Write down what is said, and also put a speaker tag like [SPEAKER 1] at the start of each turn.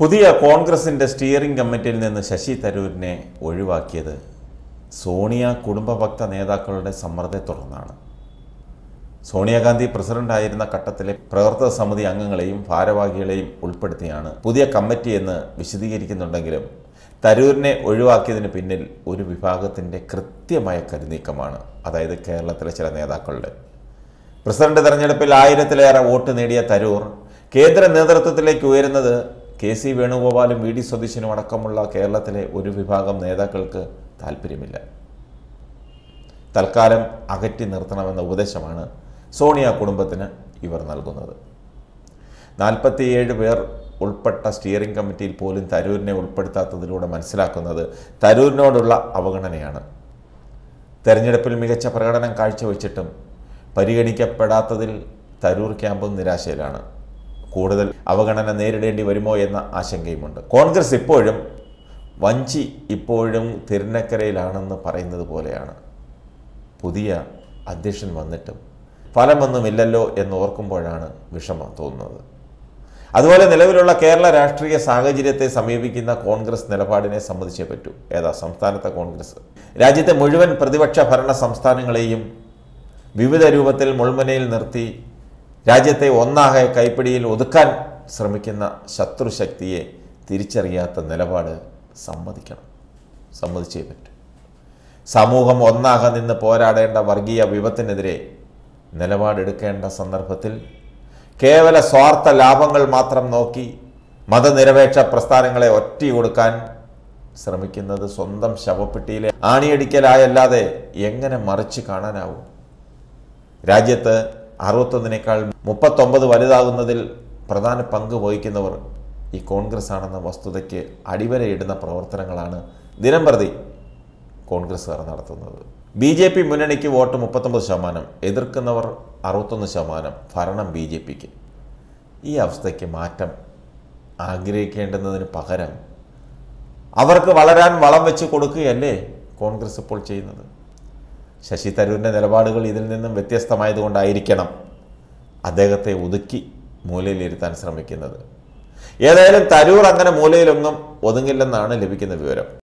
[SPEAKER 1] പുതിയ കോൺഗ്രസിൻ്റെ സ്റ്റിയറിംഗ് കമ്മിറ്റിയിൽ നിന്ന് ശശി തരൂരിനെ ഒഴിവാക്കിയത് സോണിയ കുടുംബഭക്ത നേതാക്കളുടെ സമ്മർദ്ദത്തെ തുടർന്നാണ് സോണിയാഗാന്ധി പ്രസിഡന്റായിരുന്ന ഘട്ടത്തിലെ പ്രവർത്തക സമിതി അംഗങ്ങളെയും ഭാരവാഹികളെയും ഉൾപ്പെടുത്തിയാണ് പുതിയ കമ്മിറ്റി എന്ന് വിശദീകരിക്കുന്നുണ്ടെങ്കിലും തരൂരിനെ ഒഴിവാക്കിയതിന് പിന്നിൽ ഒരു വിഭാഗത്തിൻ്റെ കൃത്യമായ കരുനീക്കമാണ് അതായത് കേരളത്തിലെ ചില നേതാക്കളുടെ പ്രസിഡന്റ് തെരഞ്ഞെടുപ്പിൽ ആയിരത്തിലേറെ വോട്ട് നേടിയ തരൂർ കേന്ദ്ര നേതൃത്വത്തിലേക്ക് ഉയരുന്നത് കെ സി വേണുഗോപാലും വി ഡി സതീശനും അടക്കമുള്ള കേരളത്തിലെ ഒരു വിഭാഗം നേതാക്കൾക്ക് താല്പര്യമില്ല തൽക്കാലം അകറ്റി നിർത്തണമെന്ന ഉപദേശമാണ് സോണിയ കുടുംബത്തിന് ഇവർ നൽകുന്നത് നാൽപ്പത്തിയേഴ് പേർ ഉൾപ്പെട്ട സ്റ്റിയറിംഗ് കമ്മിറ്റിയിൽ പോലും തരൂരിനെ ഉൾപ്പെടുത്താത്തതിലൂടെ മനസ്സിലാക്കുന്നത് തരൂരിനോടുള്ള അവഗണനയാണ് തെരഞ്ഞെടുപ്പിൽ മികച്ച പ്രകടനം കാഴ്ചവെച്ചിട്ടും പരിഗണിക്കപ്പെടാത്തതിൽ തരൂർ ക്യാമ്പും നിരാശയിലാണ് കൂടുതൽ അവഗണന നേരിടേണ്ടി വരുമോ എന്ന ആശങ്കയുമുണ്ട് കോൺഗ്രസ് ഇപ്പോഴും വഞ്ചി ഇപ്പോഴും തിരുനക്കരയിലാണെന്ന് പറയുന്നത് പോലെയാണ് പുതിയ അധ്യക്ഷൻ വന്നിട്ടും ഫലമൊന്നുമില്ലല്ലോ എന്ന് ഓർക്കുമ്പോഴാണ് വിഷമം തോന്നുന്നത് അതുപോലെ നിലവിലുള്ള കേരള രാഷ്ട്രീയ സാഹചര്യത്തെ സമീപിക്കുന്ന കോൺഗ്രസ് നിലപാടിനെ സംബന്ധിച്ചേ പറ്റൂ ഏതാ സംസ്ഥാനത്തെ കോൺഗ്രസ് രാജ്യത്തെ മുഴുവൻ പ്രതിപക്ഷ ഭരണ സംസ്ഥാനങ്ങളെയും വിവിധ രൂപത്തിൽ മുൾമുനയിൽ നിർത്തി രാജ്യത്തെ ഒന്നാകെ കൈപ്പിടിയിൽ ഒതുക്കാൻ ശ്രമിക്കുന്ന ശത്രുശക്തിയെ തിരിച്ചറിയാത്ത നിലപാട് സമ്മതിക്കണം സമ്മതിച്ചേ പറ്റൂ സമൂഹം ഒന്നാകെ നിന്ന് പോരാടേണ്ട വർഗീയ വിപത്തിനെതിരെ നിലപാടെടുക്കേണ്ട സന്ദർഭത്തിൽ കേവല സ്വാർത്ഥ ലാഭങ്ങൾ മാത്രം നോക്കി മതനിരപേക്ഷ പ്രസ്ഥാനങ്ങളെ ഒറ്റ കൊടുക്കാൻ ശ്രമിക്കുന്നത് സ്വന്തം ശവപ്പെട്ടിയിലെ ആണിയടിക്കലായല്ലാതെ എങ്ങനെ മറിച്ച് കാണാനാവും രാജ്യത്ത് അറുപത്തൊന്നിനേക്കാൾ മുപ്പത്തൊമ്പത് വലുതാകുന്നതിൽ പ്രധാന പങ്ക് വഹിക്കുന്നവർ ഈ കോൺഗ്രസ് ആണെന്ന വസ്തുതയ്ക്ക് അടിവരയിടുന്ന പ്രവർത്തനങ്ങളാണ് പ്രതി കോൺഗ്രസ്സുകാർ നടത്തുന്നത് ബി ജെ പി മുന്നണിക്ക് വോട്ട് മുപ്പത്തൊമ്പത് ശതമാനം എതിർക്കുന്നവർ അറുപത്തൊന്ന് ശതമാനം ഭരണം ബി ജെ പിക്ക് ഈ അവസ്ഥയ്ക്ക് മാറ്റം ആഗ്രഹിക്കേണ്ടുന്നതിന് പകരം അവർക്ക് വളരാൻ വളം വെച്ച് കൊടുക്കുകയല്ലേ കോൺഗ്രസ് ഇപ്പോൾ ചെയ്യുന്നത് ശശി തരൂരിൻ്റെ നിലപാടുകൾ ഇതിൽ നിന്നും വ്യത്യസ്തമായതുകൊണ്ടായിരിക്കണം അദ്ദേഹത്തെ ഒതുക്കി മൂലയിലിരുത്താൻ ശ്രമിക്കുന്നത് ഏതായാലും തരൂർ അങ്ങനെ മൂലയിലൊന്നും ഒതുങ്ങില്ലെന്നാണ് ലഭിക്കുന്ന വിവരം